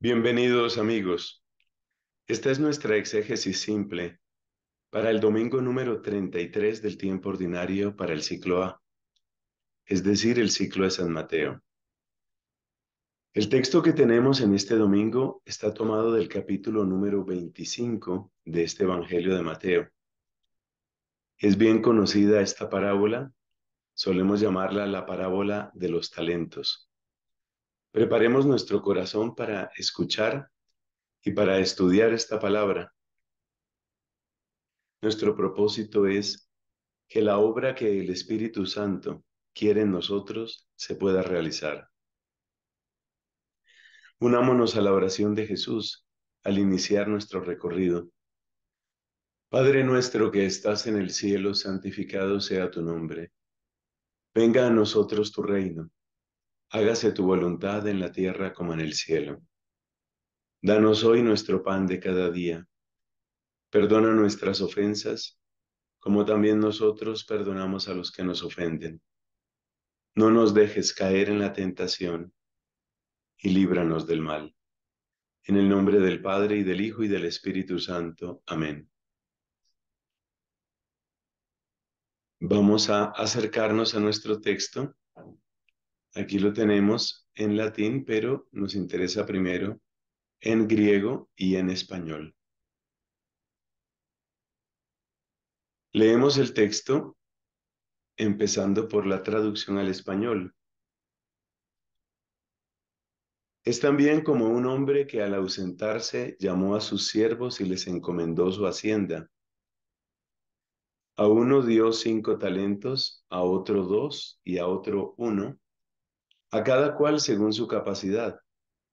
Bienvenidos amigos. Esta es nuestra exégesis simple para el domingo número 33 del tiempo ordinario para el ciclo A, es decir, el ciclo de San Mateo. El texto que tenemos en este domingo está tomado del capítulo número 25 de este Evangelio de Mateo. Es bien conocida esta parábola, solemos llamarla la parábola de los talentos. Preparemos nuestro corazón para escuchar y para estudiar esta palabra. Nuestro propósito es que la obra que el Espíritu Santo quiere en nosotros se pueda realizar. Unámonos a la oración de Jesús al iniciar nuestro recorrido. Padre nuestro que estás en el cielo, santificado sea tu nombre. Venga a nosotros tu reino hágase tu voluntad en la tierra como en el cielo. Danos hoy nuestro pan de cada día. Perdona nuestras ofensas, como también nosotros perdonamos a los que nos ofenden. No nos dejes caer en la tentación y líbranos del mal. En el nombre del Padre y del Hijo y del Espíritu Santo. Amén. Vamos a acercarnos a nuestro texto Aquí lo tenemos en latín, pero nos interesa primero en griego y en español. Leemos el texto empezando por la traducción al español. Es también como un hombre que al ausentarse llamó a sus siervos y les encomendó su hacienda. A uno dio cinco talentos, a otro dos y a otro uno, a cada cual según su capacidad,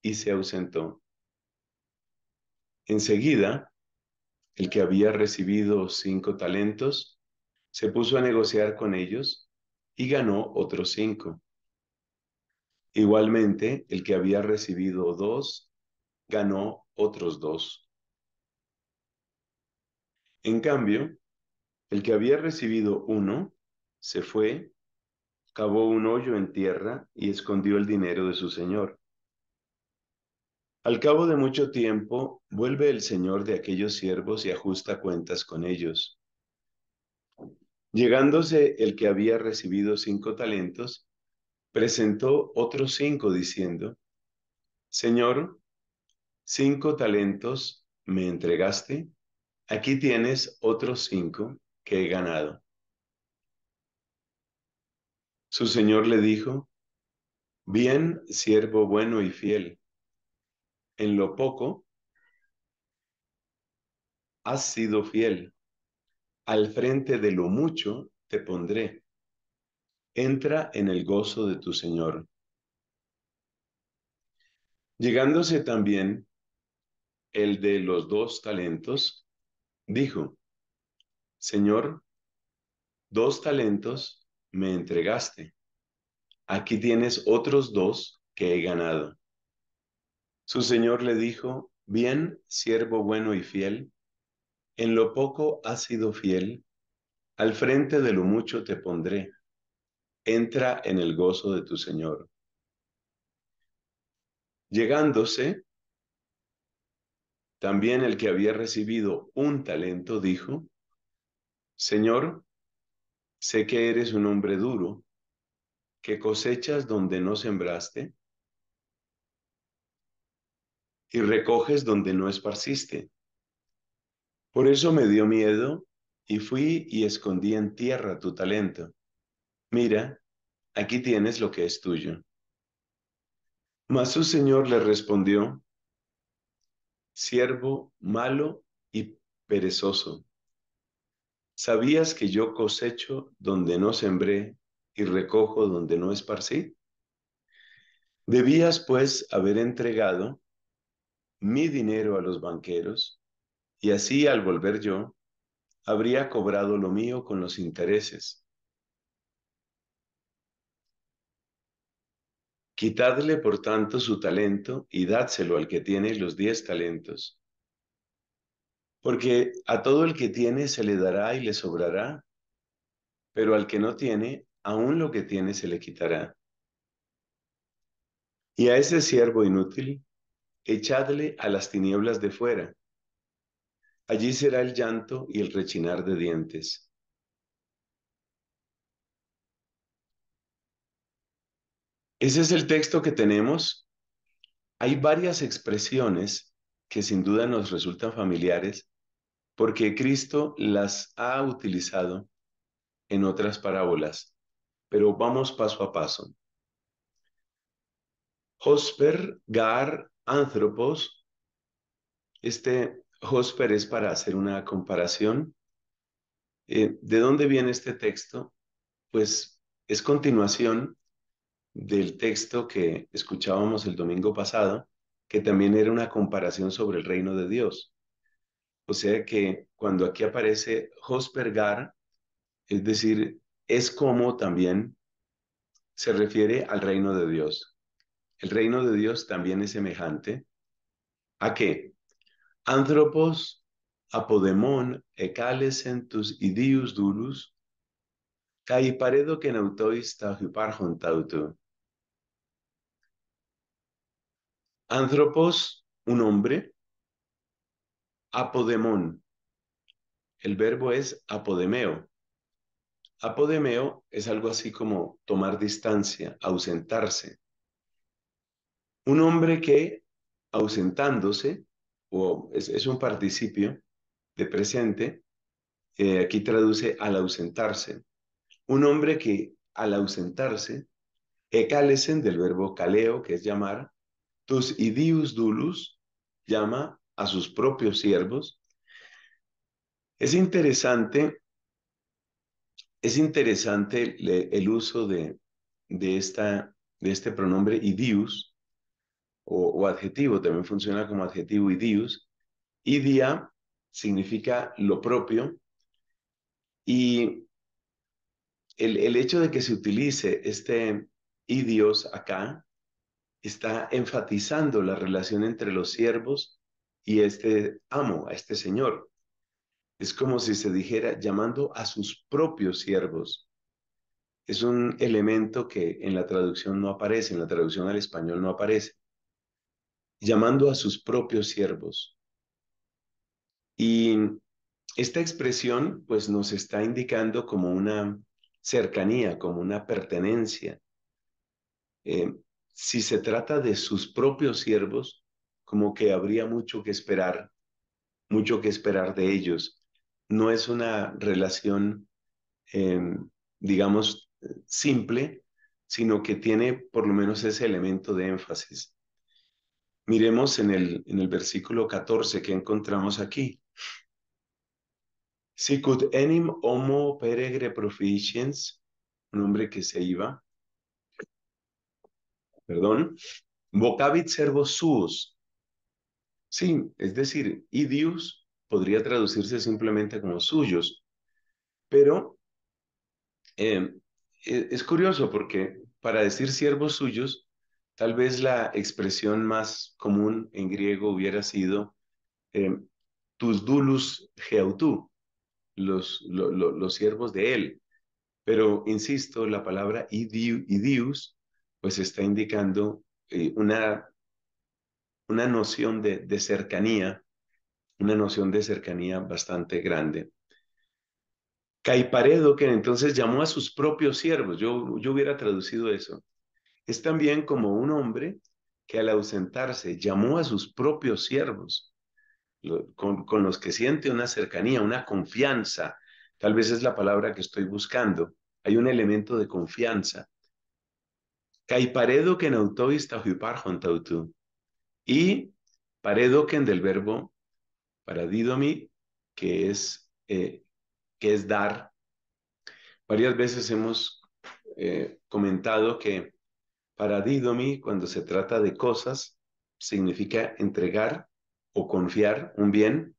y se ausentó. Enseguida, el que había recibido cinco talentos, se puso a negociar con ellos y ganó otros cinco. Igualmente, el que había recibido dos, ganó otros dos. En cambio, el que había recibido uno, se fue cavó un hoyo en tierra y escondió el dinero de su señor. Al cabo de mucho tiempo, vuelve el señor de aquellos siervos y ajusta cuentas con ellos. Llegándose el que había recibido cinco talentos, presentó otros cinco diciendo, Señor, cinco talentos me entregaste, aquí tienes otros cinco que he ganado. Su señor le dijo, bien, siervo bueno y fiel, en lo poco has sido fiel, al frente de lo mucho te pondré. Entra en el gozo de tu señor. Llegándose también el de los dos talentos, dijo, Señor, dos talentos me entregaste. Aquí tienes otros dos que he ganado. Su señor le dijo, bien, siervo bueno y fiel, en lo poco has sido fiel, al frente de lo mucho te pondré. Entra en el gozo de tu señor. Llegándose, también el que había recibido un talento dijo, Señor, Sé que eres un hombre duro, que cosechas donde no sembraste y recoges donde no esparciste. Por eso me dio miedo y fui y escondí en tierra tu talento. Mira, aquí tienes lo que es tuyo. Mas su señor le respondió, siervo malo y perezoso, ¿Sabías que yo cosecho donde no sembré y recojo donde no esparcí? Debías pues haber entregado mi dinero a los banqueros y así al volver yo habría cobrado lo mío con los intereses. Quitadle por tanto su talento y dádselo al que tiene los diez talentos porque a todo el que tiene se le dará y le sobrará, pero al que no tiene, aún lo que tiene se le quitará. Y a ese siervo inútil, echadle a las tinieblas de fuera. Allí será el llanto y el rechinar de dientes. Ese es el texto que tenemos. Hay varias expresiones que sin duda nos resultan familiares porque Cristo las ha utilizado en otras parábolas, pero vamos paso a paso. Hosper, Gar, Anthropos. Este Hosper es para hacer una comparación. Eh, ¿De dónde viene este texto? Pues es continuación del texto que escuchábamos el domingo pasado, que también era una comparación sobre el reino de Dios. O sea que cuando aquí aparece hospergar, es decir, es como también se refiere al reino de Dios. El reino de Dios también es semejante a qué? Anthropos apodemon ecales tus idius Durus, kai paredo que nautois tautu. Anthropos, un hombre, apodemón. El verbo es apodemeo. Apodemeo es algo así como tomar distancia, ausentarse. Un hombre que, ausentándose, o es, un participio de presente, eh, aquí traduce al ausentarse. Un hombre que, al ausentarse, ecalesen del verbo caleo, que es llamar, tus idius dulus, llama a sus propios siervos. Es interesante, es interesante el, uso de, de, esta, de este pronombre idius, o, o, adjetivo, también funciona como adjetivo idius. Idia significa lo propio y el, el hecho de que se utilice este idios acá está enfatizando la relación entre los siervos y este amo, a este señor. Es como si se dijera llamando a sus propios siervos. Es un elemento que en la traducción no aparece, en la traducción al español no aparece. Llamando a sus propios siervos. Y esta expresión pues nos está indicando como una cercanía, como una pertenencia. Eh, si se trata de sus propios siervos, como que habría mucho que esperar, mucho que esperar de ellos. No es una relación, em, digamos, simple, sino que tiene por lo menos ese elemento de énfasis. Miremos en el, en el versículo 14 que encontramos aquí. Sicut enim homo peregre proficiens, un hombre que se iba, perdón, vocabit servo suos, Sí, es decir, idius podría traducirse simplemente como suyos, pero eh, e-, es curioso porque para decir siervos suyos, tal vez la expresión más común en griego hubiera sido eh, tus dulus geautú, los, los siervos de él. Pero, insisto, la palabra idius, pues está indicando eh, una una noción de, cercanía, una noción de cercanía bastante grande. Caiparedo, que entonces llamó a sus propios siervos, yo, yo hubiera traducido eso, es también como un hombre que al ausentarse llamó a sus propios siervos, con, los que siente una cercanía, una confianza, tal vez es la palabra que estoy buscando, hay un elemento de confianza. Caiparedo que nautó en y paredoken del verbo paradidomi, que es, eh, que es dar. Varias veces hemos eh, comentado que paradidomi, cuando se trata de cosas, significa entregar o confiar un bien.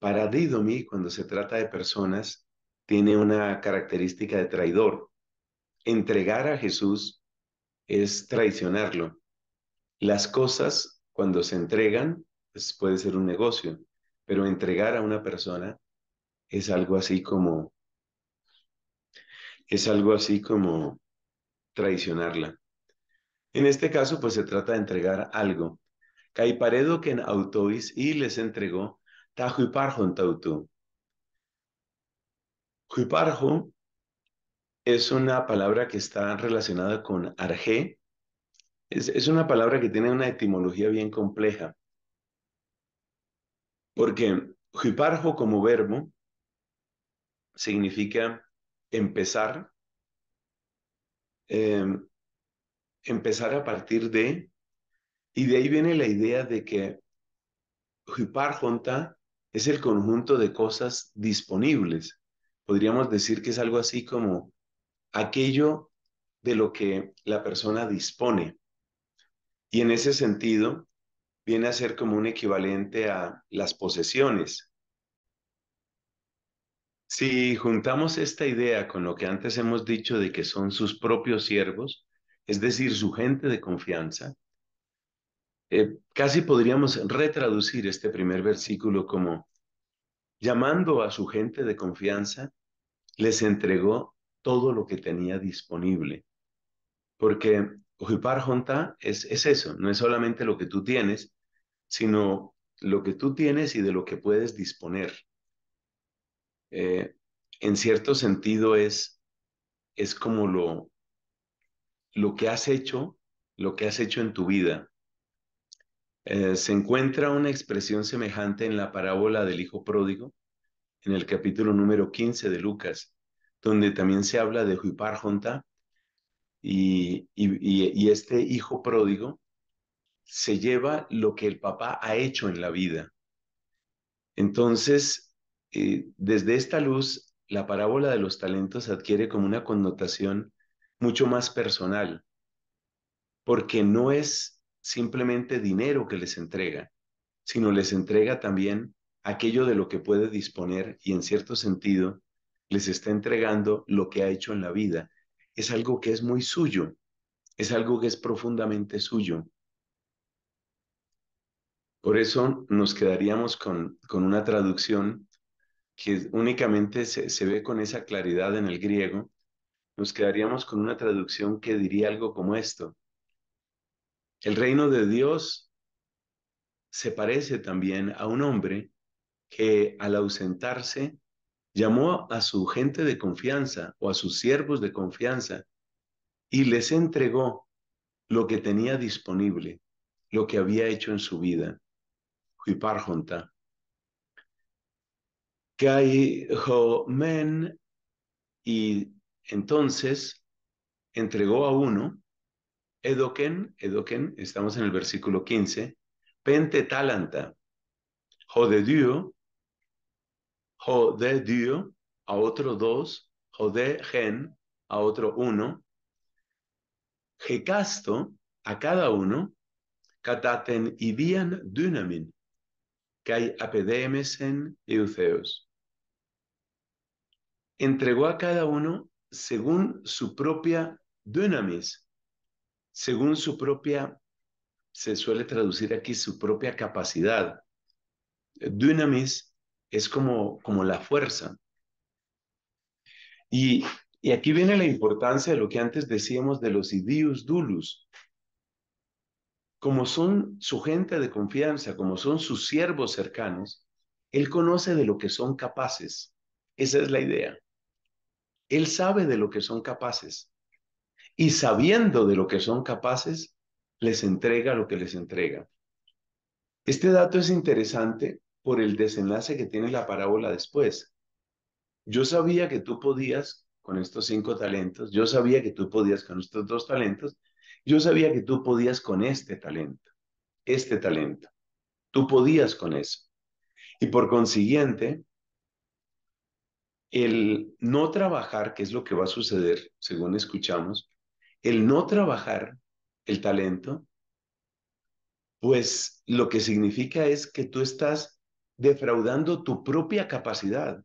Paradidomi, cuando se trata de personas, tiene una característica de traidor. Entregar a Jesús es traicionarlo. Las cosas, cuando se entregan, pues, puede ser un negocio, pero entregar a una persona es algo así como, es algo así como traicionarla. En este caso, pues se trata de entregar algo. Caiparedo que en autois y les entregó en tautú. Juiparjo es una palabra que está relacionada con arjé, es, una palabra que tiene una etimología bien compleja. Porque hiparjo como verbo significa empezar, em, empezar a partir de, y de ahí viene la idea de que hiparjonta es el conjunto de cosas disponibles. Podríamos decir que es algo así como aquello de lo que la persona dispone. Y en ese sentido, viene a ser como un equivalente a las posesiones. Si juntamos esta idea con lo que antes hemos dicho de que son sus propios siervos, es decir, su gente de confianza, eh, casi podríamos retraducir este primer versículo como, llamando a su gente de confianza, les entregó todo lo que tenía disponible, porque Ojipar es, es eso, no es solamente lo que tú tienes, sino lo que tú tienes y de lo que puedes disponer. Eh, en cierto sentido es, es como lo, lo que has hecho, lo que has hecho en tu vida. Eh, se encuentra una expresión semejante en la parábola del Hijo Pródigo, en el capítulo número 15 de Lucas, donde también se habla de junta y, este hijo pródigo se lleva lo que el papá ha hecho en la vida. Entonces, eh, desde esta luz, la parábola de los talentos adquiere como una connotación mucho más personal, porque no es simplemente dinero que les entrega, sino les entrega también aquello de lo que puede disponer y en cierto sentido les está entregando lo que ha hecho en la vida, es algo que es muy suyo, es algo que es profundamente suyo. Por eso nos quedaríamos con, con una traducción que únicamente se, se ve con esa claridad en el griego, nos quedaríamos con una traducción que diría algo como esto. El reino de Dios se parece también a un hombre que al ausentarse llamó a su gente de confianza o a sus siervos de confianza y les entregó lo que tenía disponible, lo que había hecho en su vida. Huiparjonta. y entonces entregó a uno, Edoken, Edoken, estamos en el versículo 15, talanta, Jodedio, Jode dio a otro dos, Jode Gen a otro uno, Gecasto a cada uno, Kataten Ibian Dunamin, Kai en Euceos. Entregó a cada uno según su propia dynamis. según su propia, se suele traducir aquí su propia capacidad. Dynamis es como, como la fuerza. Y, y aquí viene la importancia de lo que antes decíamos de los idius dulus. Como son su gente de confianza, como son sus siervos cercanos, él conoce de lo que son capaces. Esa es la idea. Él sabe de lo que son capaces. Y sabiendo de lo que son capaces, les entrega lo que les entrega. Este dato es interesante por el desenlace que tiene la parábola después. Yo sabía que tú podías con estos cinco talentos, yo sabía que tú podías con estos dos talentos, yo sabía que tú podías con este talento, este talento, tú podías con eso. Y por consiguiente, el no trabajar, que es lo que va a suceder, según escuchamos, el no trabajar el talento, pues lo que significa es que tú estás defraudando tu propia capacidad.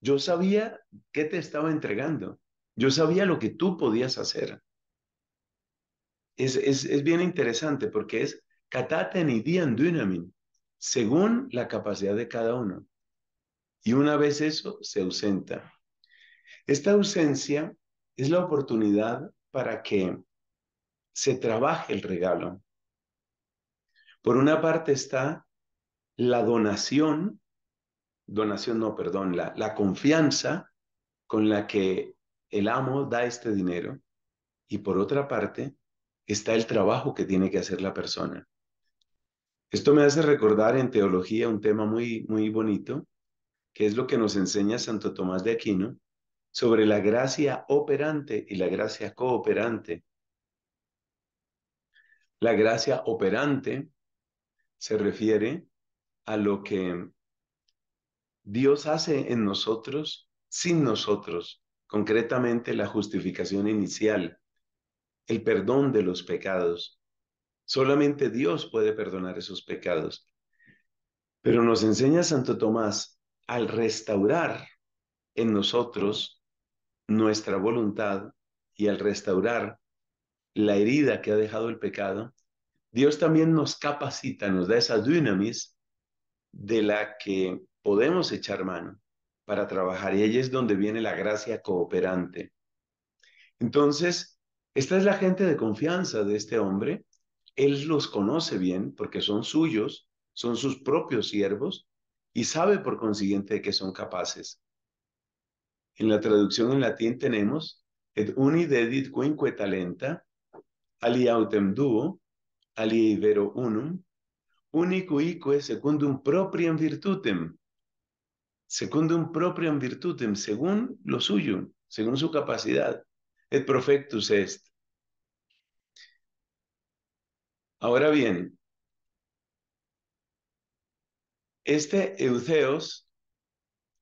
Yo sabía qué te estaba entregando. Yo sabía lo que tú podías hacer. Es, bien interesante porque es kataten y dynamin, según la capacidad de cada uno. Y una vez eso, se ausenta. Esta ausencia es la oportunidad para que se trabaje el regalo. Por una parte está la donación, donación no, perdón, la, la confianza con la que el amo da este dinero y por otra parte está el trabajo que tiene que hacer la persona. Esto me hace recordar en teología un tema muy, muy bonito, que es lo que nos enseña Santo Tomás de Aquino sobre la gracia operante y la gracia cooperante. La gracia operante se refiere a lo que Dios hace en nosotros sin nosotros, concretamente la justificación inicial, el perdón de los pecados. Solamente Dios puede perdonar esos pecados. Pero nos enseña Santo Tomás, al restaurar en nosotros nuestra voluntad y al restaurar la herida que ha dejado el pecado, Dios también nos capacita, nos da esa dynamis de la que podemos echar mano para trabajar y ahí es donde viene la gracia cooperante. Entonces, esta es la gente de confianza de este hombre, él los conoce bien porque son suyos, son sus propios siervos y sabe por consiguiente que son capaces. En la traducción en latín tenemos et uni dedit quinque talenta, ali autem duo, ali vero unum, ique secundum propriam virtutem, secundum propriam virtutem, según lo suyo, según su capacidad. Et profectus est. Ahora bien, este Euceos,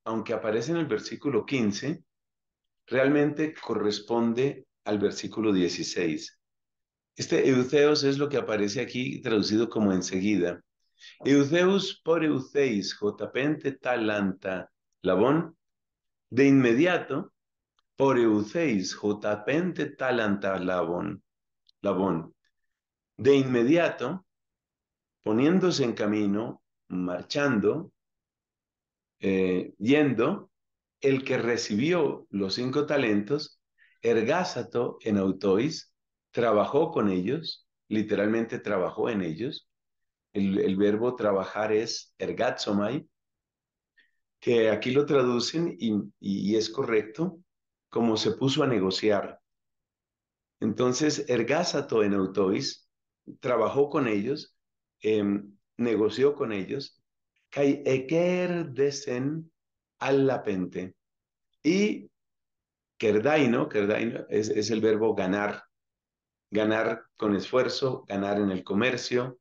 aunque aparece en el versículo 15, realmente corresponde al versículo 16. Este euceos es lo que aparece aquí traducido como enseguida. Euceus por euceis, jotapente talanta, labón. De inmediato, por euceis, jotapente talanta, labón. labón. De inmediato, poniéndose en camino, marchando, eh, yendo, el que recibió los cinco talentos, ergásato en autois, trabajó con ellos, literalmente trabajó en ellos. El, verbo trabajar es ergatsomai, que aquí lo traducen y, y, es correcto, como se puso a negociar. Entonces, ergazato en autois, trabajó con ellos, em, negoció con ellos, kai eker desen al Y kerdaino, kerdaino es, es el verbo ganar, ganar con esfuerzo, ganar en el comercio,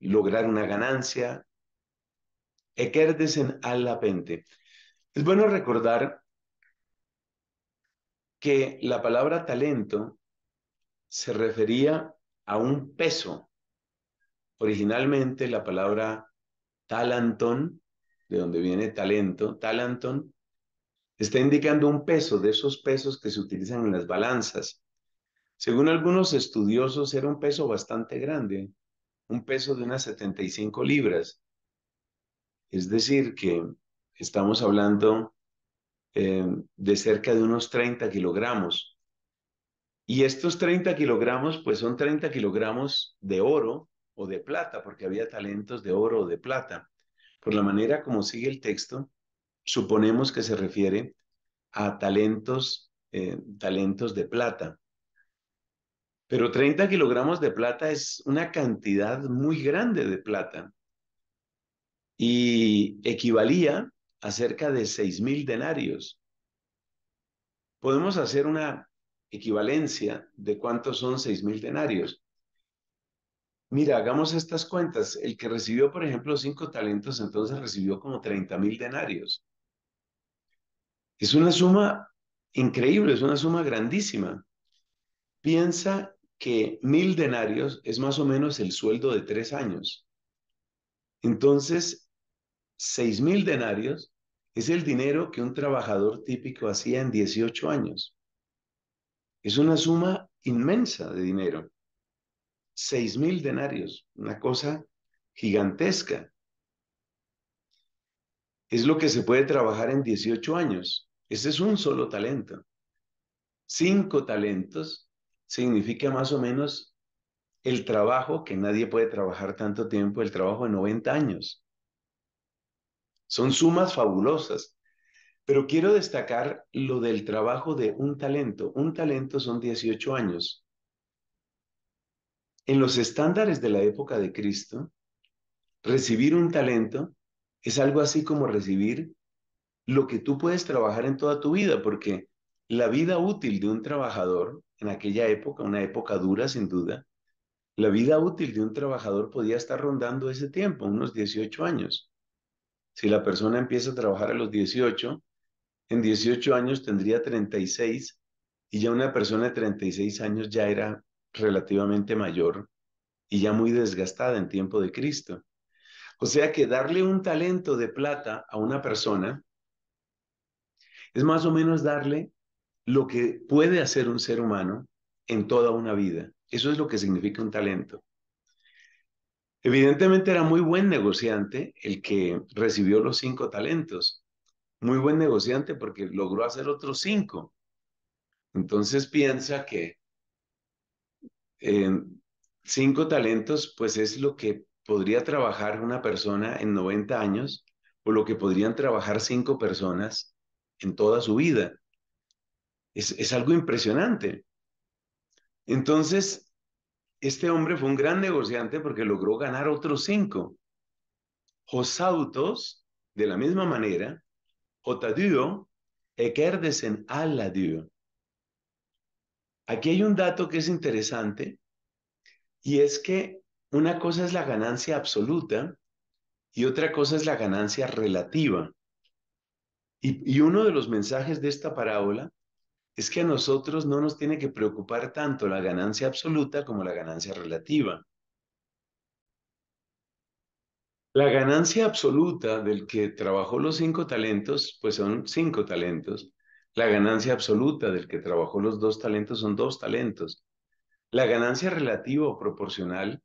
lograr una ganancia. Equerdesen la pente Es bueno recordar que la palabra talento se refería a un peso. Originalmente la palabra talantón, de donde viene talento, talantón, está indicando un peso, de esos pesos que se utilizan en las balanzas. Según algunos estudiosos, era un peso bastante grande, un peso de unas 75 libras. Es decir, que estamos hablando eh, de cerca de unos 30 kilogramos. Y estos 30 kilogramos, pues son 30 kilogramos de oro o de plata, porque había talentos de oro o de plata. Por la manera como sigue el texto, suponemos que se refiere a talentos, eh, talentos de plata. Pero 30 kilogramos de plata es una cantidad muy grande de plata y equivalía a cerca de mil denarios. Podemos hacer una equivalencia de cuántos son mil denarios. Mira, hagamos estas cuentas. El que recibió, por ejemplo, cinco talentos, entonces recibió como 30 mil denarios. Es una suma increíble, es una suma grandísima. Piensa que mil denarios es más o menos el sueldo de tres años. Entonces, seis mil denarios es el dinero que un trabajador típico hacía en 18 años. Es una suma inmensa de dinero. Seis mil denarios, una cosa gigantesca. Es lo que se puede trabajar en 18 años. Ese es un solo talento. Cinco talentos significa más o menos el trabajo que nadie puede trabajar tanto tiempo, el trabajo de 90 años. Son sumas fabulosas, pero quiero destacar lo del trabajo de un talento. Un talento son 18 años. En los estándares de la época de Cristo, recibir un talento es algo así como recibir lo que tú puedes trabajar en toda tu vida, porque la vida útil de un trabajador en aquella época, una época dura sin duda, la vida útil de un trabajador podía estar rondando ese tiempo, unos 18 años. Si la persona empieza a trabajar a los 18, en 18 años tendría 36 y ya una persona de 36 años ya era relativamente mayor y ya muy desgastada en tiempo de Cristo. O sea que darle un talento de plata a una persona es más o menos darle lo que puede hacer un ser humano en toda una vida. Eso es lo que significa un talento. Evidentemente era muy buen negociante el que recibió los cinco talentos. Muy buen negociante porque logró hacer otros cinco. Entonces piensa que eh, cinco talentos pues es lo que podría trabajar una persona en 90 años o lo que podrían trabajar cinco personas en toda su vida. Es, algo impresionante. Entonces, este hombre fue un gran negociante porque logró ganar otros cinco. Josautos, de la misma manera, Ekerdes Ekerdesen Aladio. Aquí hay un dato que es interesante y es que una cosa es la ganancia absoluta y otra cosa es la ganancia relativa. y uno de los mensajes de esta parábola es que a nosotros no nos tiene que preocupar tanto la ganancia absoluta como la ganancia relativa. La ganancia absoluta del que trabajó los cinco talentos, pues son cinco talentos. La ganancia absoluta del que trabajó los dos talentos son dos talentos. La ganancia relativa o proporcional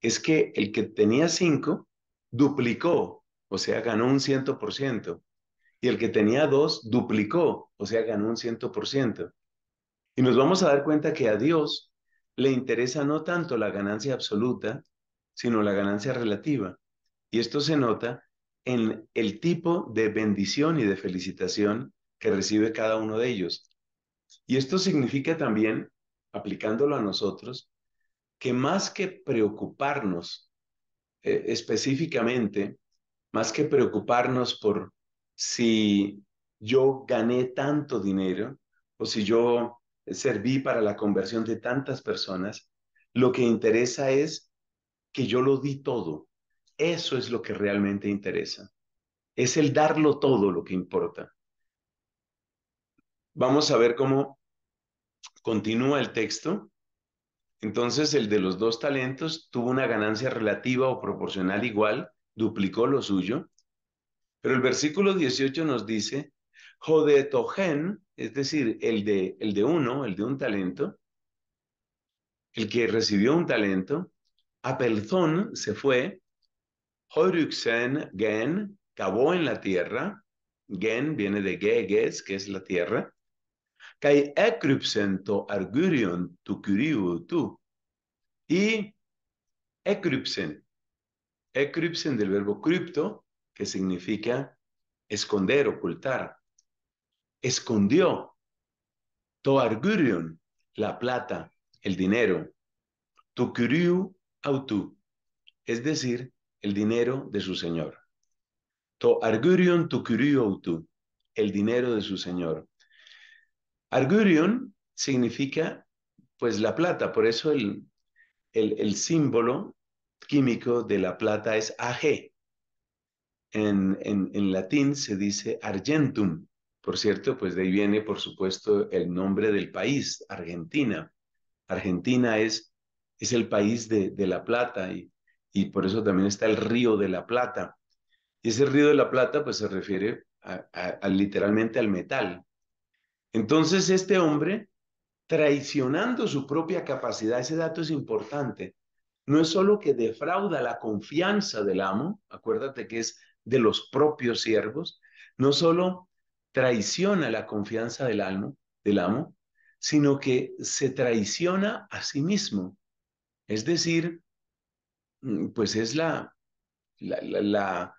es que el que tenía cinco duplicó, o sea, ganó un ciento por ciento y el que tenía dos duplicó, o sea, ganó un ciento por ciento. Y nos vamos a dar cuenta que a Dios le interesa no tanto la ganancia absoluta, sino la ganancia relativa. Y esto se nota en el tipo de bendición y de felicitación que recibe cada uno de ellos. Y esto significa también, aplicándolo a nosotros, que más que preocuparnos eh, específicamente, más que preocuparnos por si yo gané tanto dinero o si yo serví para la conversión de tantas personas, lo que interesa es que yo lo di todo. Eso es lo que realmente interesa. Es el darlo todo lo que importa. Vamos a ver cómo continúa el texto. Entonces el de los dos talentos tuvo una ganancia relativa o proporcional igual, duplicó lo suyo. Pero el versículo 18 nos dice, Jodetogen, es decir, el de, el de uno, el de un talento, el que recibió un talento, Apelzón se fue, Horuxen Gen, cavó en la tierra, Gen viene de Geges, que es la tierra, Kai to Argurion kyriu, Tu, y Ekrypsen, Ekrypsen del verbo cripto, que significa esconder, ocultar. Escondió to argurion, la plata, el dinero. Tukuriu autu, es decir, el dinero de su señor. To Argurion tukuriu autu, el dinero de su señor. Argurion significa pues la plata, por eso el, el, el símbolo químico de la plata es AG, en, latín se dice argentum. Por cierto, pues de ahí viene, por supuesto, el nombre del país, Argentina. Argentina es, es el país de, la plata y, y por eso también está el río de la plata. Y ese río de la plata, pues se refiere literalmente al metal. Entonces, este hombre, traicionando su propia capacidad, ese dato es importante. No es solo que defrauda la confianza del amo, acuérdate que es de los propios siervos, no solo traiciona la confianza del, del amo, sino que se traiciona a sí mismo. Es decir, mm, pues es la, la, la,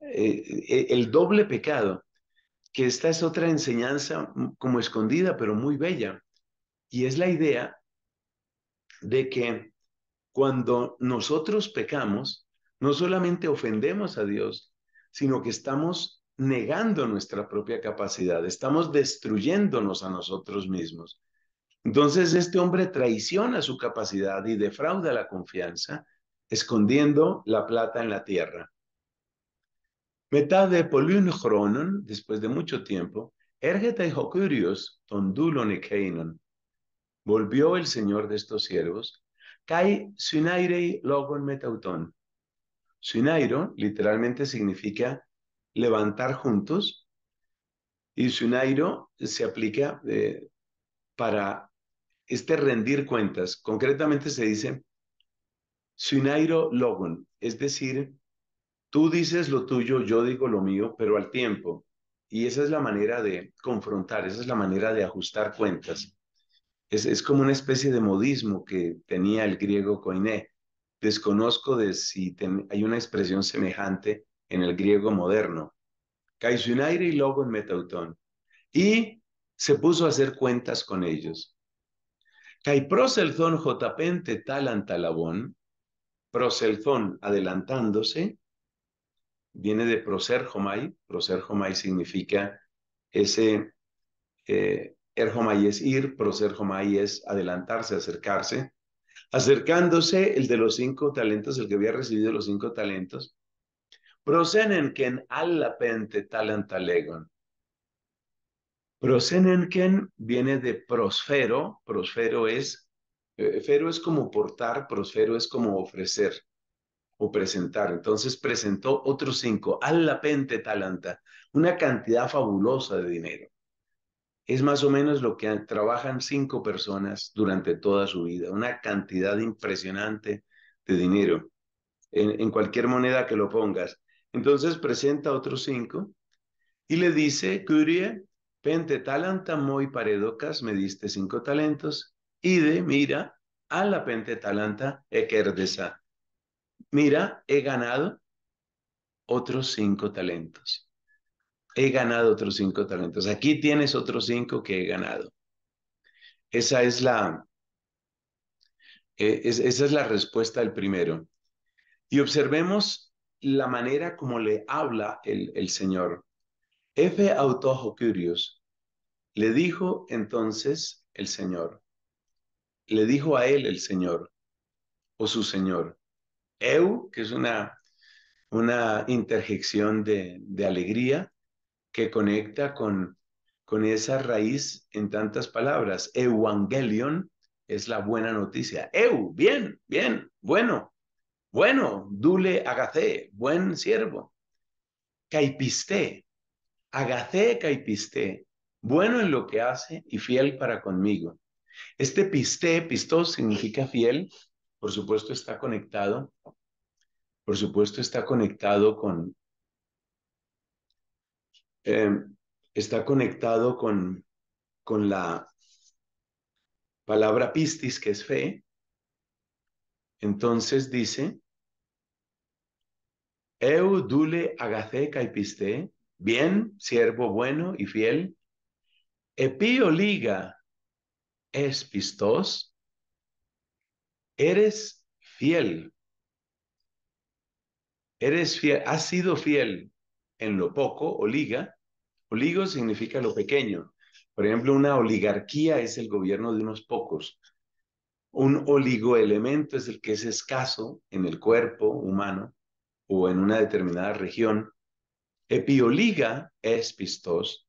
eh, eh, eh, el doble pecado, que esta es otra enseñanza mm, como escondida, pero muy bella, y es la idea de que cuando nosotros pecamos, no solamente ofendemos a Dios, sino que estamos negando nuestra propia capacidad, estamos destruyéndonos a nosotros mismos. Entonces este hombre traiciona su capacidad y defrauda la confianza, escondiendo la plata en la tierra. Metade de después de mucho tiempo, ergetai hokurios ton Volvió el Señor de estos siervos, kai sunairei logon metauton. Suinairo literalmente significa levantar juntos y sinairo se aplica eh, para este rendir cuentas. Concretamente se dice Suinairo Logon, es decir, tú dices lo tuyo, yo digo lo mío, pero al tiempo. Y esa es la manera de confrontar, esa es la manera de ajustar cuentas. Es, como una especie de modismo que tenía el griego koiné. Desconozco de si hay una expresión semejante en el griego moderno. y en Y se puso a hacer cuentas con ellos. Caiproselzón jotapente talantalabón. adelantándose. Viene de proserjomai. Proserjomai significa ese... Eh, erjomai es ir, proserjomai es adelantarse, acercarse. Acercándose el de los cinco talentos, el que había recibido los cinco talentos, pente talanta legon. Prosenenken viene de prosfero, prosfero es, eh, fero es como portar, prosfero es como ofrecer o presentar. Entonces presentó otros cinco, pente talanta, una cantidad fabulosa de dinero es más o menos lo que trabajan cinco personas durante toda su vida, una cantidad impresionante de dinero en, cualquier moneda que lo pongas. Entonces presenta otros cinco y le dice, Curie, pente talanta muy paredocas, me diste cinco talentos, y de, mira, a la pente talanta equerdesa. Mira, he ganado otros cinco talentos he ganado otros cinco talentos. Aquí tienes otros cinco que he ganado. Esa es la, eh, esa es la respuesta del primero. Y observemos la manera como le habla el, el Señor. Efe autojo curios, le dijo entonces el Señor, le dijo a él el Señor, o su Señor. Eu, que es una, una interjección de, de alegría, que conecta con, con esa raíz en tantas palabras. Evangelion es la buena noticia. Eu, bien, bien, bueno, bueno, dule agacé, buen siervo. Caipisté, agacé caipisté, bueno en lo que hace y fiel para conmigo. Este pisté, pistó significa fiel, por supuesto está conectado, por supuesto está conectado con, Em, está conectado con, con la palabra pistis, que es fe. Entonces dice, Eu dule agacé caipiste, bien, siervo bueno y fiel, epio liga es pistos, eres fiel, eres fiel, has sido fiel en lo poco o liga, Oligo significa lo pequeño. Por ejemplo, una oligarquía es el gobierno de unos pocos. Un oligoelemento es el que es escaso en el cuerpo humano o en una determinada región. Epioliga es pistos.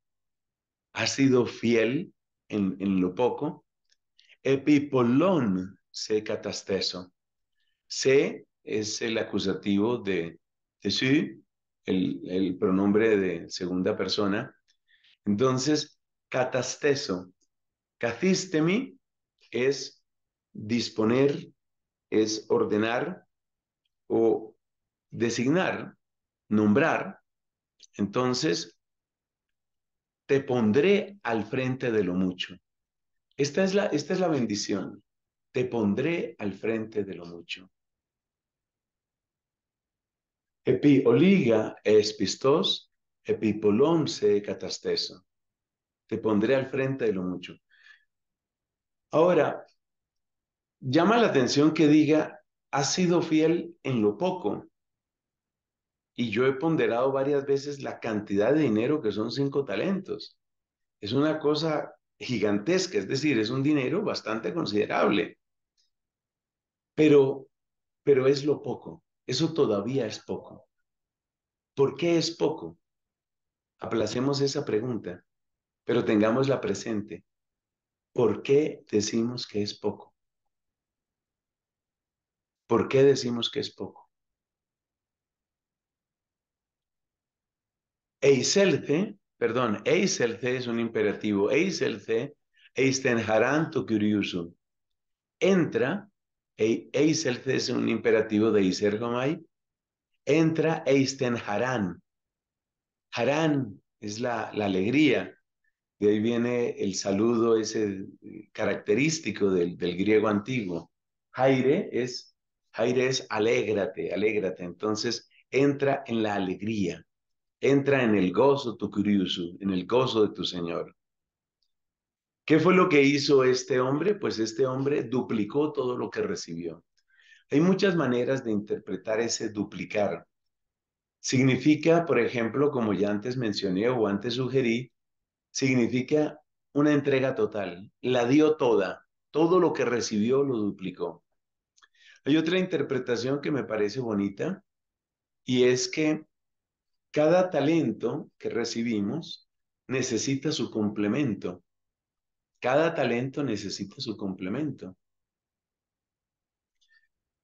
Ha sido fiel en, lo poco. Epipolón se catasteso. Se es el acusativo de, de el, pronombre de segunda persona. Entonces, catasteso, catistemi es disponer, es ordenar o designar, nombrar. Entonces, te pondré al frente de lo mucho. Esta es la, esta es la bendición. Te pondré al frente de lo mucho. Epi oliga es pistos, se Te pondré al frente de lo mucho. Ahora, llama la atención que diga, has sido fiel en lo poco. Y yo he ponderado varias veces la cantidad de dinero que son cinco talentos. Es una cosa gigantesca, es decir, es un dinero bastante considerable. Pero, pero es lo poco. Eso todavía es poco. ¿Por qué es poco? Aplacemos esa pregunta, pero tengámosla presente. ¿Por qué decimos que es poco? ¿Por qué decimos que es poco? Eiselce, perdón, Eiselce es un imperativo. Eiselce, Eistenharan tu curioso. Entra Eisel es un imperativo de Iser Entra Eisten Harán. Harán es la, alegría. De ahí viene el saludo ese característico del, griego antiguo. Jaire es, Jaire es alégrate, alégrate. Entonces, entra en la alegría. Entra en el gozo tu curioso, en el gozo de tu Señor. ¿Qué fue lo que hizo este hombre? Pues este hombre duplicó todo lo que recibió. Hay muchas maneras de interpretar ese duplicar. Significa, por ejemplo, como ya antes mencioné o antes sugerí, significa una entrega total. La dio toda. Todo lo que recibió lo duplicó. Hay otra interpretación que me parece bonita y es que cada talento que recibimos necesita su complemento. Cada talento necesita su complemento.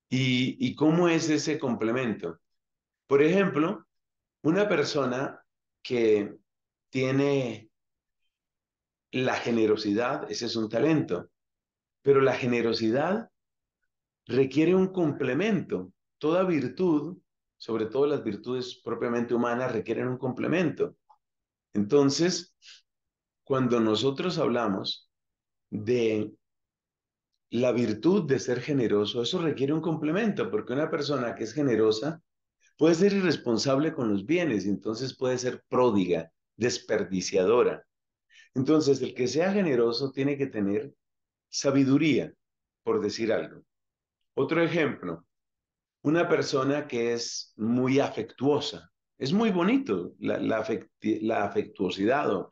¿Y, cómo es ese complemento? Por ejemplo, una persona que tiene la generosidad, ese es un talento, pero la generosidad requiere un complemento. Toda virtud, sobre todo las virtudes propiamente humanas, requieren un complemento. Entonces, cuando nosotros hablamos de la virtud de ser generoso, eso requiere un complemento, porque una persona que es generosa puede ser irresponsable con los bienes, y entonces puede ser pródiga, desperdiciadora. Entonces, el que sea generoso tiene que tener sabiduría, por decir algo. Otro ejemplo, una persona que es muy afectuosa, es muy bonito la, la afectuosidad o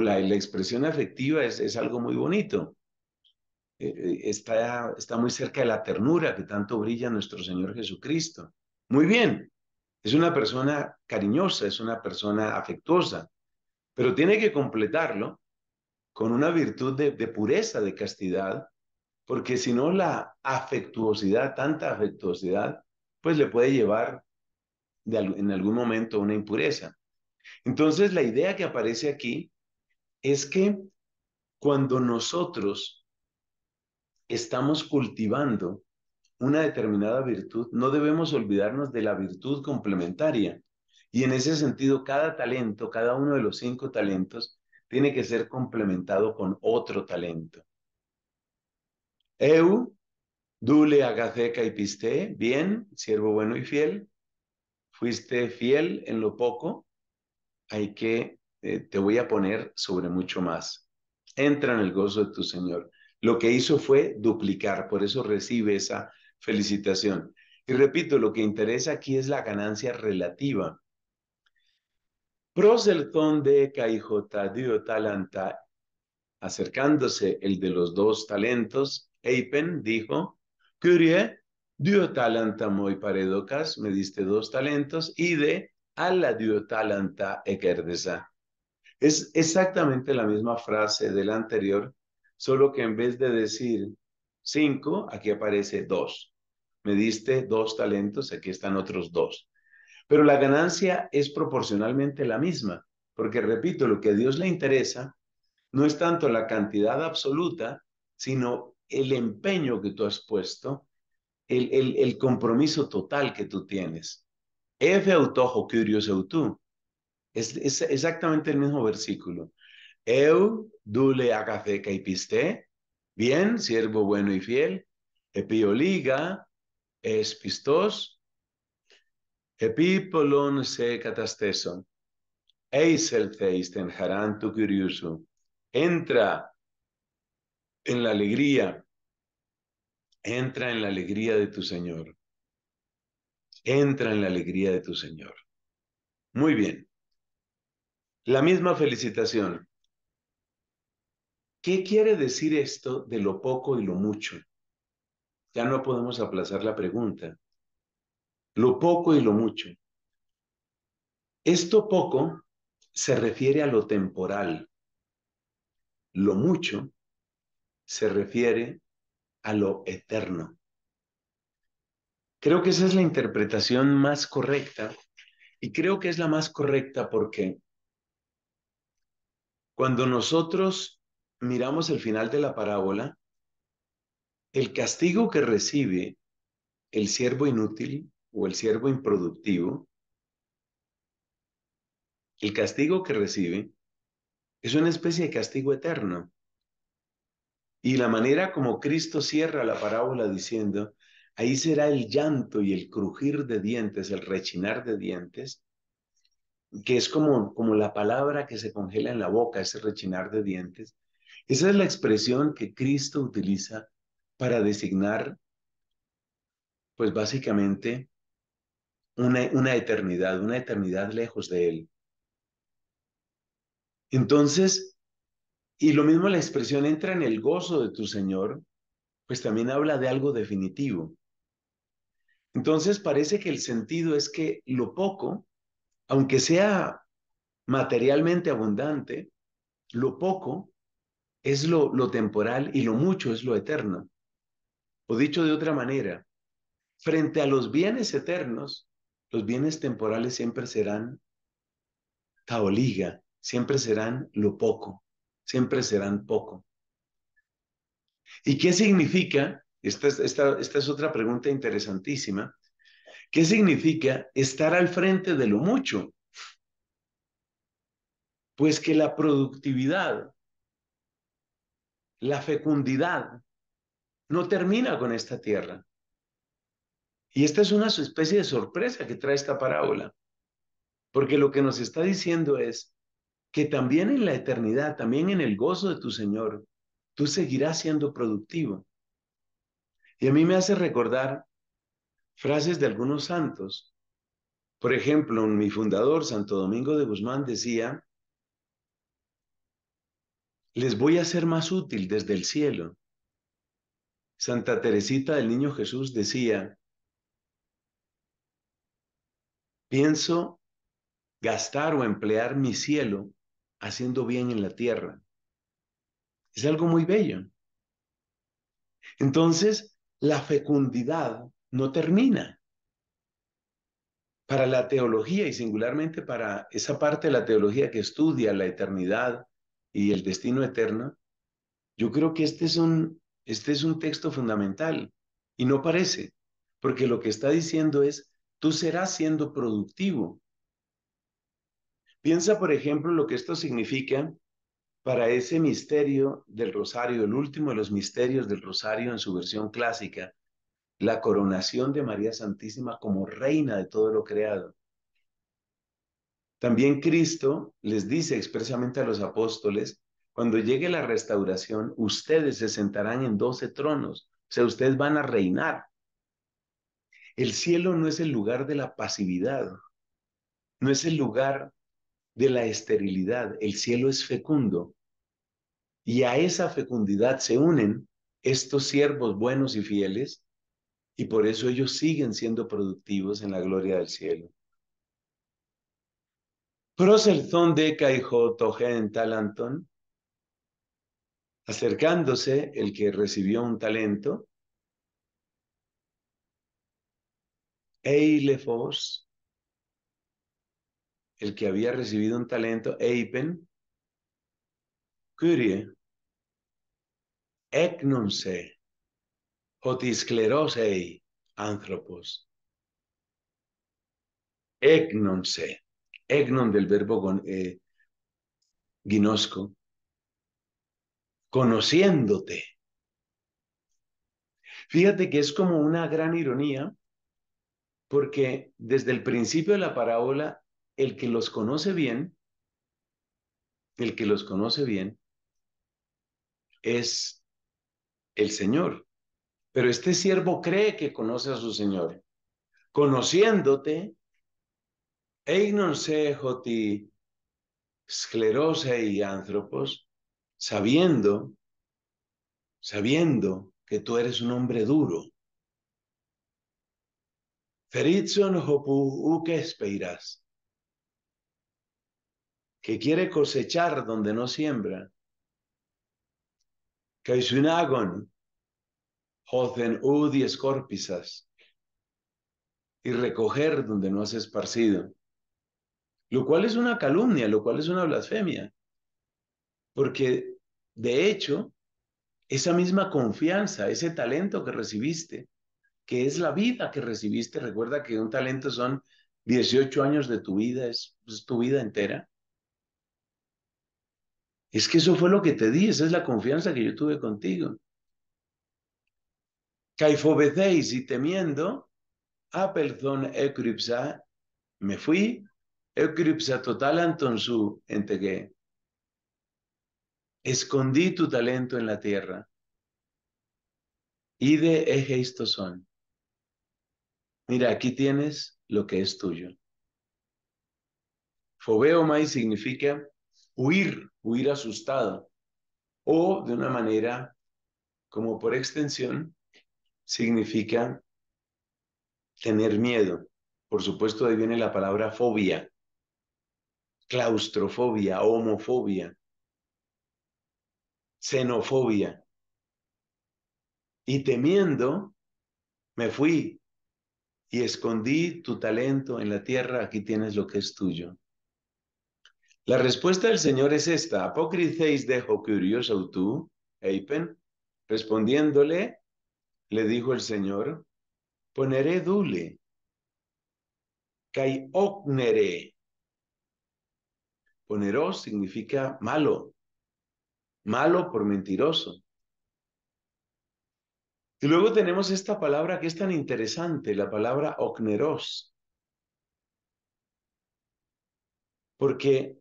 la, expresión afectiva es, algo muy bonito. Eh, eh, está, muy cerca de la ternura que tanto brilla nuestro Señor Jesucristo. Muy bien, es una persona cariñosa, es una persona afectuosa, pero tiene que completarlo con una virtud de, pureza, de castidad, porque si no la afectuosidad, tanta afectuosidad, pues le puede llevar en algún momento una impureza. Entonces la idea que aparece aquí es que cuando nosotros estamos cultivando una determinada virtud, no debemos olvidarnos de la virtud complementaria. Y en ese sentido, cada talento, cada uno de los cinco talentos, tiene que ser complementado con otro talento. Eu, dule, agaceca y piste, bien, siervo bueno y fiel, fuiste fiel en lo poco, hay que eh, te voy a poner sobre mucho más. Entra en el gozo de tu Señor. Lo que hizo fue duplicar, por eso recibe esa felicitación. Y repito, lo que interesa aquí es la ganancia relativa. Proselton de Caijota dio talanta, acercándose el de los dos talentos, Eipen dijo, Curie, dio talanta muy paredocas, me diste dos talentos, y de ala dio talanta ekerdesa, es exactamente la misma frase de la anterior, solo que en vez de decir cinco, aquí aparece dos. Me diste dos talentos, aquí están otros dos. Pero la ganancia es proporcionalmente la misma, porque repito, lo que a Dios le interesa no es tanto la cantidad absoluta, sino el empeño que tú has puesto, el, compromiso total que tú tienes. Efe autojo curios tú. Es, exactamente el mismo versículo. Eu dule a y caipiste, bien, siervo bueno y fiel, epioliga, es pistos, epipolon se catasteson, en harán tu curioso, entra en la alegría, entra en la alegría de tu Señor, entra en la alegría de tu Señor. Muy bien. La misma felicitación. ¿Qué quiere decir esto de lo poco y lo mucho? Ya no podemos aplazar la pregunta. Lo poco y lo mucho. Esto poco se refiere a lo temporal. Lo mucho se refiere a lo eterno. Creo que esa es la interpretación más correcta y creo que es la más correcta porque cuando nosotros miramos el final de la parábola, el castigo que recibe el siervo inútil o el siervo improductivo, el castigo que recibe es una especie de castigo eterno. Y la manera como Cristo cierra la parábola diciendo, ahí será el llanto y el crujir de dientes, el rechinar de dientes, que es como, como la palabra que se congela en la boca, ese rechinar de dientes. Esa es la expresión que Cristo utiliza para designar, pues básicamente, una, una eternidad, una eternidad lejos de Él. Entonces, y lo mismo la expresión entra en el gozo de tu Señor, pues también habla de algo definitivo. Entonces parece que el sentido es que lo poco aunque sea materialmente abundante, lo poco es lo, temporal y lo mucho es lo eterno. O dicho de otra manera, frente a los bienes eternos, los bienes temporales siempre serán taoliga, siempre serán lo poco, siempre serán poco. ¿Y qué significa? esta es otra pregunta interesantísima. ¿Qué significa estar al frente de lo mucho? Pues que la productividad, la fecundidad, no termina con esta tierra. Y esta es una especie de sorpresa que trae esta parábola, porque lo que nos está diciendo es que también en la eternidad, también en el gozo de tu Señor, tú seguirás siendo productivo. Y a mí me hace recordar frases de algunos santos. Por ejemplo, mi fundador, Santo Domingo de Guzmán, decía, les voy a ser más útil desde el cielo. Santa Teresita del Niño Jesús decía, pienso gastar o emplear mi cielo haciendo bien en la tierra. Es algo muy bello. Entonces, la fecundidad no termina. Para la teología y singularmente para esa parte de la teología que estudia la eternidad y el destino eterno, yo creo que este es un, este es un texto fundamental y no parece, porque lo que está diciendo es, tú serás siendo productivo. Piensa, por ejemplo, lo que esto significa para ese misterio del rosario, el último de los misterios del rosario en su versión clásica, la coronación de María Santísima como reina de todo lo creado. También Cristo les dice expresamente a los apóstoles, cuando llegue la restauración, ustedes se sentarán en doce tronos, o sea, ustedes van a reinar. El cielo no es el lugar de la pasividad, no es el lugar de la esterilidad, el cielo es fecundo. Y a esa fecundidad se unen estos siervos buenos y fieles y por eso ellos siguen siendo productivos en la gloria del cielo. Proserthon de Caijo Talanton, acercándose el que recibió un talento, Eilefos, el que había recibido un talento, Eipen, Curie, eknunse potisclerosei anthropos. egnonse, egnon del verbo con, eh, ginosco, conociéndote. Fíjate que es como una gran ironía, porque desde el principio de la parábola, el que los conoce bien, el que los conoce bien, es el Señor. Pero este siervo cree que conoce a su Señor. Conociéndote, eignonsejoti esclerose y antropos. sabiendo, sabiendo que tú eres un hombre duro. Feritson hopu uke que quiere cosechar donde no siembra. Kaisunagon joden udi escorpisas, y recoger donde no has esparcido, lo cual es una calumnia, lo cual es una blasfemia, porque de hecho, esa misma confianza, ese talento que recibiste, que es la vida que recibiste, recuerda que un talento son 18 años de tu vida, es, es tu vida entera. Es que eso fue lo que te di, esa es la confianza que yo tuve contigo caifobedeis y temiendo, apelzón ah, ecripsa, me fui, ecripsa total Antonsu, entegué. Escondí tu talento en la tierra. Y de son. Mira, aquí tienes lo que es tuyo. Fobeomai significa huir, huir asustado. O de una manera, como por extensión, significa tener miedo. Por supuesto, ahí viene la palabra fobia, claustrofobia, homofobia, xenofobia. Y temiendo, me fui y escondí tu talento en la tierra, aquí tienes lo que es tuyo. La respuesta del Señor es esta, apócriceis dejo curioso tú, Eipen, respondiéndole, le dijo el Señor, poneré dule, kai oknere. Poneros significa malo, malo por mentiroso. Y luego tenemos esta palabra que es tan interesante, la palabra okneros. Porque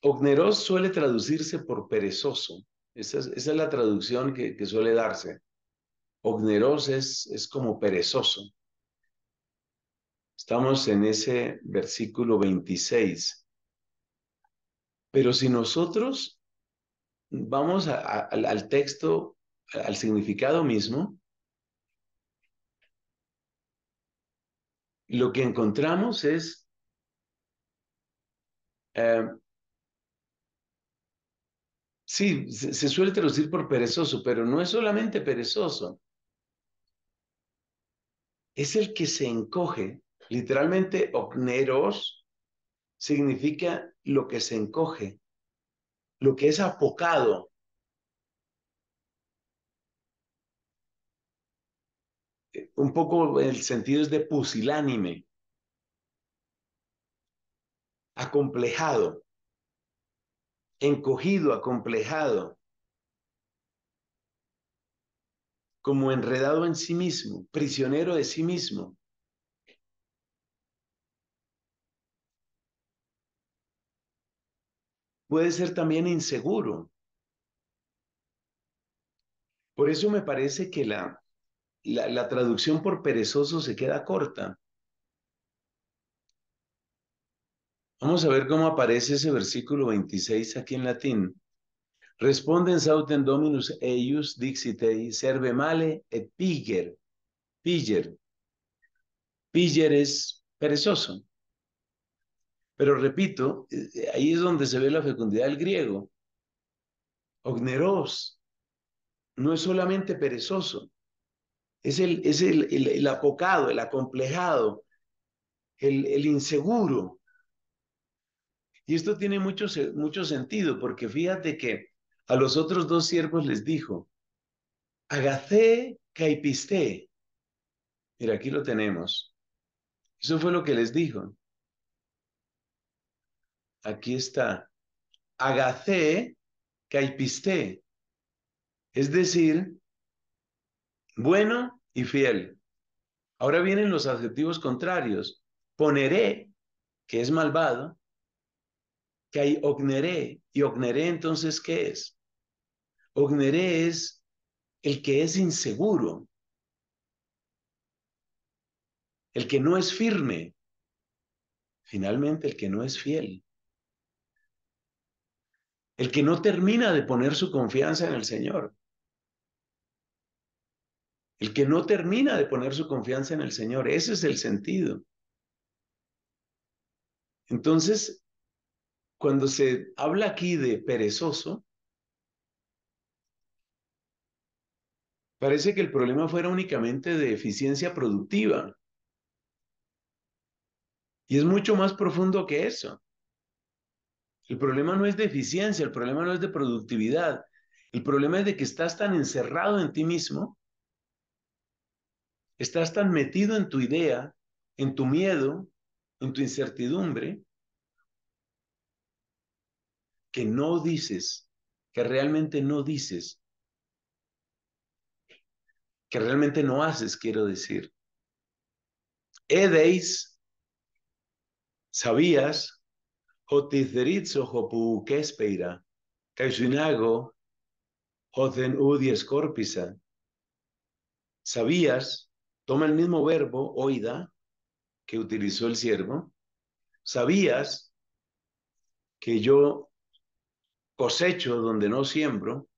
okneros suele traducirse por perezoso. Esa es, la traducción que suele darse. Ogneros es, como perezoso. Estamos en ese versículo 26. Pero si nosotros vamos al, texto, al significado mismo, lo que encontramos es eh, sí, se, suele traducir por perezoso, pero no es solamente perezoso es el que se encoge. Literalmente, ocneros significa lo que se encoge, lo que es apocado. Un poco el sentido es de pusilánime, acomplejado, encogido, acomplejado. como enredado en sí mismo, prisionero de sí mismo. Puede ser también inseguro. Por eso me parece que la, la, traducción por perezoso se queda corta. Vamos a ver cómo aparece ese versículo 26 aquí en latín. Responden Sauten dominus eius dixitei serve male et piger. Piger. Piger es perezoso. Pero repito, eh, ahí es donde se ve la fecundidad del griego. Ogneros no es solamente perezoso, es el, es el, el, apocado, el acomplejado, el, el, inseguro. Y esto tiene mucho, mucho sentido, porque fíjate que a los otros dos siervos les dijo, agacé caipiste. Mira, aquí lo tenemos. Eso fue lo que les dijo. Aquí está. Agacé caipisté. Es decir, bueno y fiel. Ahora vienen los adjetivos contrarios. Poneré, que es malvado, que ogneré. ¿Y ogneré entonces qué es? Ogneré es el que es inseguro, el que no es firme, finalmente el que no es fiel, el que no termina de poner su confianza en el Señor, el que no termina de poner su confianza en el Señor, ese es el sentido. Entonces, cuando se habla aquí de perezoso, Parece que el problema fuera únicamente de eficiencia productiva. Y es mucho más profundo que eso. El problema no es de eficiencia, el problema no es de productividad. El problema es de que estás tan encerrado en ti mismo, estás tan metido en tu idea, en tu miedo, en tu incertidumbre, que no dices, que realmente no dices que realmente no haces, quiero decir. Edeis, sabías, hotizderitzo kespeira, caesunago, hoten udi corpisa. Sabías, toma el mismo verbo, oida, que utilizó el siervo. Sabías que yo cosecho donde no siembro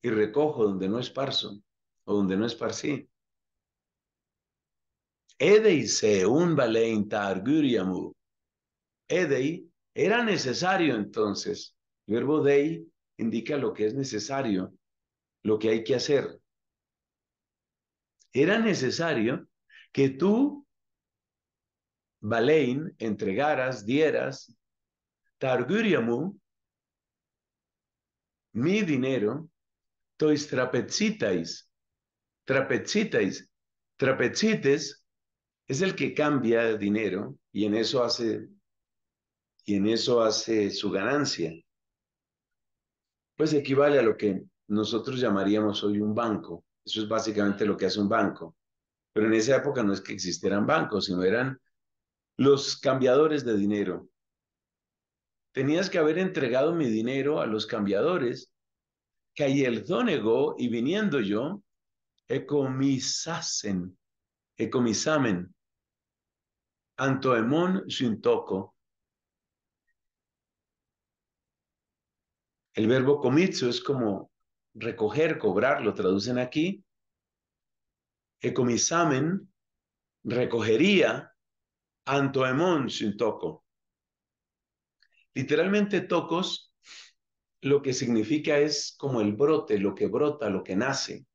y recojo donde no esparzo o donde no Parsí. Edei se un balein targuriamu. Edei era necesario entonces. El verbo dei indica lo que es necesario, lo que hay que hacer. Era necesario que tú, balein, entregaras, dieras, targuriamu, mi dinero, trapezitais. Trapezitais. Trapezites es el que cambia dinero y en eso hace, y en eso hace su ganancia. Pues equivale a lo que nosotros llamaríamos hoy un banco. Eso es básicamente lo que hace un banco. Pero en esa época no es que existieran bancos, sino eran los cambiadores de dinero. Tenías que haber entregado mi dinero a los cambiadores, que ahí el donegó y viniendo yo ecomisasen, ecomisamen, sin toco. El verbo comitsu es como recoger, cobrar, lo traducen aquí. Ecomisamen recogería sin toco. Literalmente tocos lo que significa es como el brote, lo que brota, lo que nace.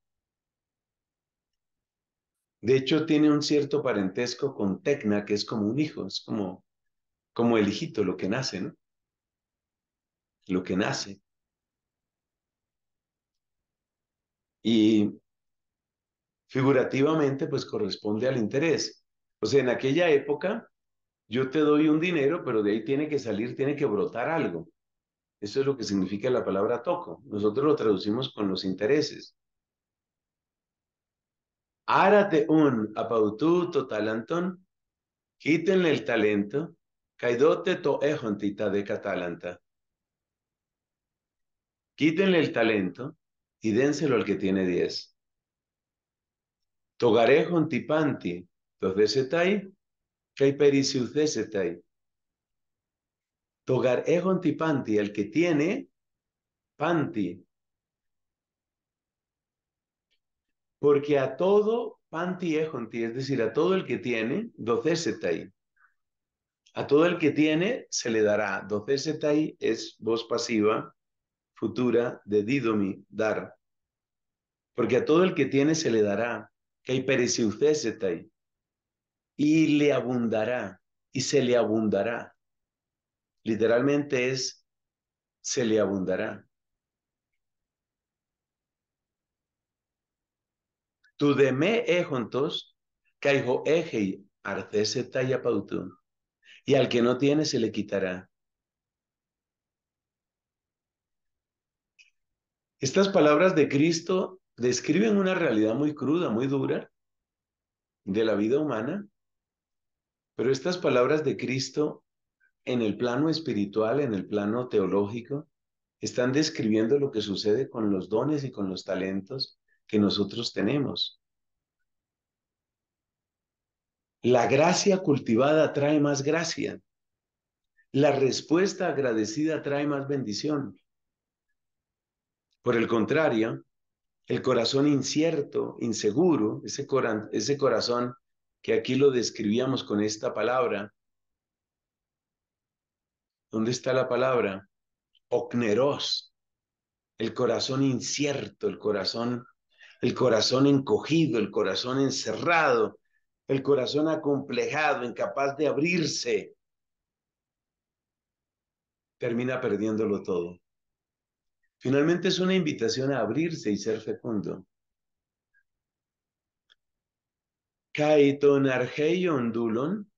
De hecho, tiene un cierto parentesco con Tecna, que es como un hijo, es como, como el hijito, lo que nace, ¿no? Lo que nace. Y figurativamente, pues corresponde al interés. O sea, en aquella época, yo te doy un dinero, pero de ahí tiene que salir, tiene que brotar algo. Eso es lo que significa la palabra toco. Nosotros lo traducimos con los intereses. Árate un apaututo talantón, quítenle el talento, caidote to ejontita de catalanta. Quítenle el talento y dénselo al que tiene diez. Togarejon tipanti, dos desetai, caiperisius desetai. Togarejon tipanti, el que tiene, panti, porque a todo panti ejonti, es decir, a todo el que tiene, docesetai. A todo el que tiene se le dará. Docesetai es voz pasiva futura de didomi, dar. Porque a todo el que tiene se le dará. Que pereciucesetai. Y le abundará. Y se le abundará. Literalmente es se le abundará. E talla Y al que no tiene se le quitará. Estas palabras de Cristo describen una realidad muy cruda, muy dura de la vida humana, pero estas palabras de Cristo en el plano espiritual, en el plano teológico, están describiendo lo que sucede con los dones y con los talentos que nosotros tenemos. La gracia cultivada trae más gracia. La respuesta agradecida trae más bendición. Por el contrario, el corazón incierto, inseguro, ese, ese corazón que aquí lo describíamos con esta palabra, ¿dónde está la palabra? Ocneros, el corazón incierto, el corazón el corazón encogido, el corazón encerrado, el corazón acomplejado, incapaz de abrirse, termina perdiéndolo todo. Finalmente es una invitación a abrirse y ser fecundo. Kaiton Argeion Dulon,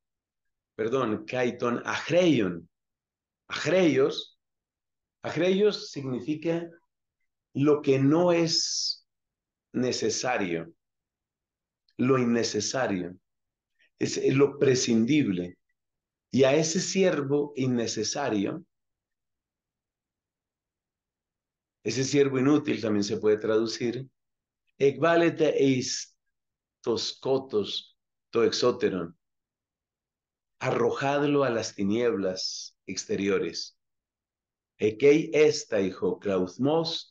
perdón, Kaiton Agreion. Agreios, Agreios significa lo que no es necesario, lo innecesario, es lo prescindible. Y a ese siervo innecesario, ese siervo inútil también se puede traducir, eis to exoteron, arrojadlo a las tinieblas exteriores. Ekei esta, hijo, clausmos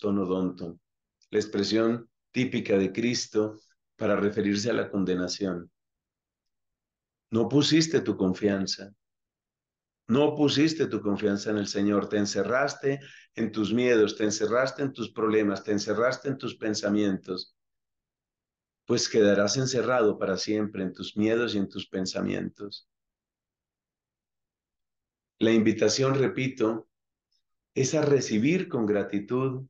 tonodonto, la expresión típica de Cristo para referirse a la condenación. No pusiste tu confianza. No pusiste tu confianza en el Señor. Te encerraste en tus miedos, te encerraste en tus problemas, te encerraste en tus pensamientos. Pues quedarás encerrado para siempre en tus miedos y en tus pensamientos. La invitación, repito, es a recibir con gratitud,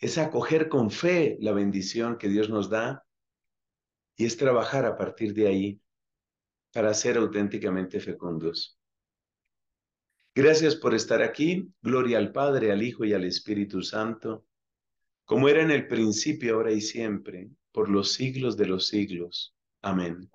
es acoger con fe la bendición que Dios nos da y es trabajar a partir de ahí para ser auténticamente fecundos. Gracias por estar aquí. Gloria al Padre, al Hijo y al Espíritu Santo, como era en el principio, ahora y siempre, por los siglos de los siglos. Amén.